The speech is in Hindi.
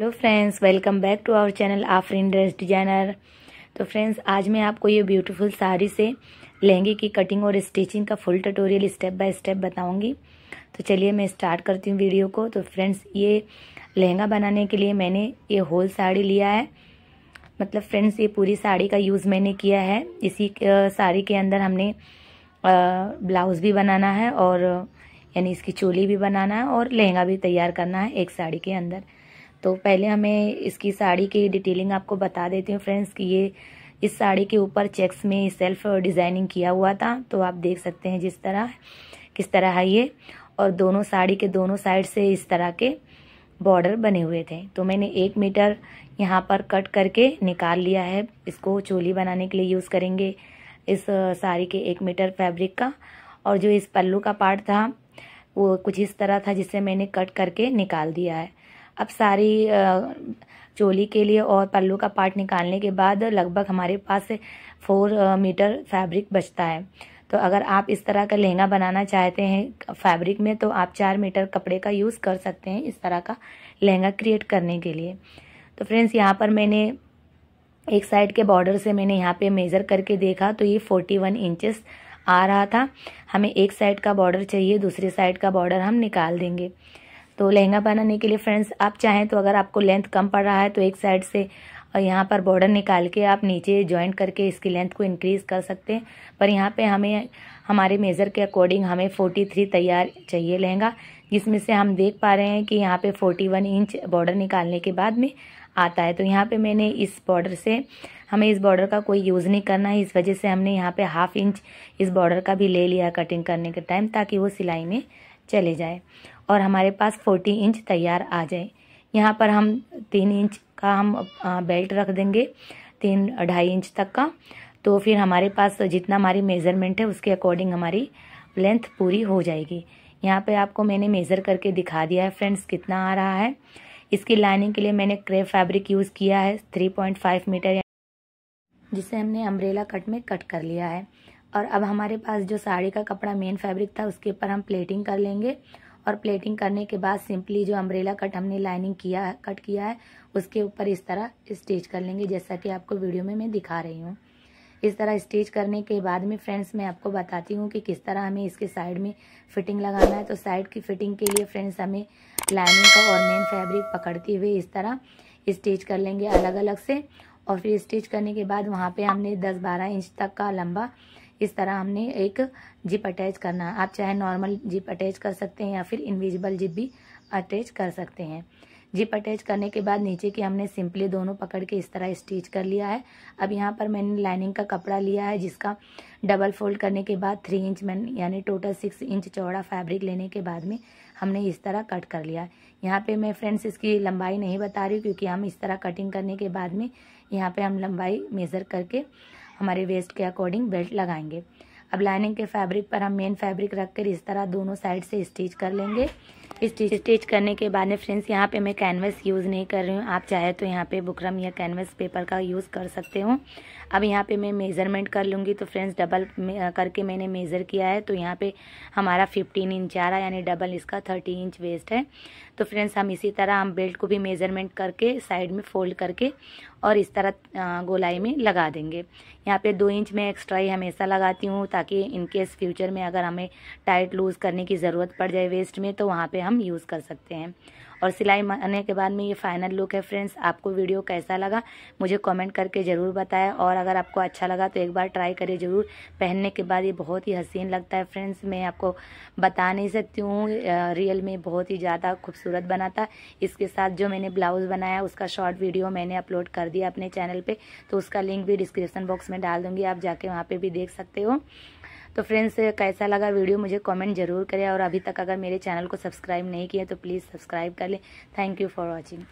hello friends welcome back to our channel Afreen dress designer तो फ्रेंड्स आज मैं आपको ये ब्यूटीफुल साड़ी से लहंगे की कटिंग और स्टिचिंग का full tutorial step by step बताऊंगी तो चलिए मैं स्टार्ट करती हूँ वीडियो को तो फ्रेंड्स ये लहंगा बनाने के लिए मैंने ये होल साड़ी लिया है मतलब फ्रेंड्स ये पूरी साड़ी का यूज़ मैंने किया है इसी साड़ी के अंदर हमने ब्लाउज़ भी बनाना है और यानी इसकी चोली भी बनाना है और लहंगा भी तैयार करना है एक साड़ी के अंदर तो पहले हमें इसकी साड़ी की डिटेलिंग आपको बता देती हूँ फ्रेंड्स कि ये इस साड़ी के ऊपर चेक्स में सेल्फ डिज़ाइनिंग किया हुआ था तो आप देख सकते हैं जिस तरह किस तरह है ये और दोनों साड़ी के दोनों साइड से इस तरह के बॉर्डर बने हुए थे तो मैंने एक मीटर यहाँ पर कट करके निकाल लिया है इसको चोली बनाने के लिए यूज़ करेंगे इस साड़ी के एक मीटर फैब्रिक का और जो इस पल्लू का पार्ट था वो कुछ इस तरह था जिसे मैंने कट करके निकाल दिया है अब सारी चोली के लिए और पल्लू का पार्ट निकालने के बाद लगभग हमारे पास फोर मीटर फैब्रिक बचता है तो अगर आप इस तरह का लहंगा बनाना चाहते हैं फैब्रिक में तो आप चार मीटर कपड़े का यूज़ कर सकते हैं इस तरह का लहंगा क्रिएट करने के लिए तो फ्रेंड्स यहाँ पर मैंने एक साइड के बॉर्डर से मैंने यहाँ पे मेज़र करके देखा तो ये फोर्टी वन इंचेस आ रहा था हमें एक साइड का बॉर्डर चाहिए दूसरी साइड का बॉर्डर हम निकाल देंगे तो लहंगा बनाने के लिए फ्रेंड्स आप चाहें तो अगर आपको लेंथ कम पड़ रहा है तो एक साइड से और यहाँ पर बॉर्डर निकाल के आप नीचे ज्वाइंट करके इसकी लेंथ को इंक्रीज़ कर सकते हैं पर यहाँ पे हमें हमारे मेज़र के अकॉर्डिंग हमें 43 तैयार चाहिए लहंगा जिसमें से हम देख पा रहे हैं कि यहाँ पे 41 इंच बॉर्डर निकालने के बाद में आता है तो यहाँ पे मैंने इस बॉर्डर से हमें इस बॉर्डर का कोई यूज़ नहीं करना है इस वजह से हमने यहाँ पे हाफ इंच इस बॉर्डर का भी ले लिया कटिंग करने के टाइम ताकि वो सिलाई में चले जाए और हमारे पास फोर्टी इंच तैयार आ जाए यहाँ पर हम तीन इंच का हम बेल्ट रख देंगे तीन ढाई इंच तक का तो फिर हमारे पास जितना हमारी मेज़रमेंट है उसके अकॉर्डिंग हमारी लेंथ पूरी हो जाएगी यहाँ पे आपको मैंने मेज़र करके दिखा दिया है फ्रेंड्स कितना आ रहा है इसकी लाइनिंग के लिए मैंने क्रे फैब्रिक यूज़ किया है थ्री पॉइंट फाइव मीटर जिसे हमने अम्ब्रेला कट में कट कर लिया है और अब हमारे पास जो साड़ी का कपड़ा मेन फैब्रिक था उसके ऊपर हम प्लेटिंग कर लेंगे और प्लेटिंग करने के बाद सिंपली जो अम्ब्रेला कट हमने लाइनिंग किया कट किया है उसके ऊपर इस तरह स्टिच कर लेंगे जैसा कि आपको वीडियो में मैं दिखा रही हूँ इस तरह स्टिच करने के बाद में फ्रेंड्स मैं आपको बताती हूँ कि किस तरह हमें इसके साइड में फिटिंग लगाना है तो साइड की फिटिंग के लिए फ्रेंड्स हमें लाइनिंग का और मेन फैब्रिक पकड़ते हुए इस तरह स्टिच कर लेंगे अलग अलग से और फिर स्टिच करने के बाद वहाँ पे हमने 10-12 इंच तक का लंबा इस तरह हमने एक जिप अटैच करना आप चाहे नॉर्मल जिप अटैच कर सकते हैं या फिर इनविजिबल जिप भी अटैच कर सकते हैं जिप अटैच करने के बाद नीचे की हमने सिंपली दोनों पकड़ के इस तरह स्टिच कर लिया है अब यहाँ पर मैंने लाइनिंग का कपड़ा लिया है जिसका डबल फोल्ड करने के बाद थ्री इंच मैंने यानी टोटल सिक्स इंच चौड़ा फैब्रिक लेने के बाद में हमने इस तरह कट कर लिया है यहाँ पर मैं फ्रेंड्स इसकी लंबाई नहीं बता रही क्योंकि हम इस तरह कटिंग करने के बाद में यहाँ पर हम लंबाई मेज़र करके हमारे वेस्ट के अकॉर्डिंग बेल्ट लगाएंगे अब लाइनिंग के फैब्रिक पर हम मेन फैब्रिक रख कर इस तरह दोनों साइड से स्टिच कर लेंगे स्टिच स्टिच करने के बाद में फ्रेंड्स यहाँ पे मैं कैनवस यूज़ नहीं कर रही हूँ आप चाहे तो यहाँ पे बुकरम या कैनवस पेपर का यूज़ कर सकते हो अब यहाँ पे मैं मेज़रमेंट कर लूँगी तो फ्रेंड्स डबल करके मैंने मेज़र किया है तो यहाँ पे हमारा 15 इंच आ रहा है यानी डबल इसका 30 इंच वेस्ट है तो फ्रेंड्स हम इसी तरह हम बेल्ट को भी मेज़रमेंट करके साइड में फोल्ड करके और इस तरह गोलाई में लगा देंगे यहाँ पे दो इंच में एक्स्ट्रा ही हमेशा लगाती हूँ ताकि इनकेस फ्यूचर में अगर हमें टाइट लूज़ करने की ज़रूरत पड़ जाए वेस्ट में तो वहाँ पे हम यूज़ कर सकते हैं और सिलाई मारने के बाद में ये फाइनल लुक है फ्रेंड्स आपको वीडियो कैसा लगा मुझे कमेंट करके ज़रूर बताएं और अगर आपको अच्छा लगा तो एक बार ट्राई करिए ज़रूर पहनने के बाद ये बहुत ही हसीन लगता है फ्रेंड्स मैं आपको बता नहीं सकती हूँ रियल में बहुत ही ज़्यादा खूबसूरत बना था इसके साथ जो मैंने ब्लाउज़ बनाया उसका शॉर्ट वीडियो मैंने अपलोड कर दिया अपने चैनल पर तो उसका लिंक भी डिस्क्रिप्सन बॉक्स में डाल दूँगी आप जाके वहाँ पर भी देख सकते हो तो फ्रेंड्स कैसा लगा वीडियो मुझे कमेंट जरूर करें और अभी तक अगर मेरे चैनल को सब्सक्राइब नहीं किया तो प्लीज़ सब्सक्राइब कर लें थैंक यू फॉर वॉचिंग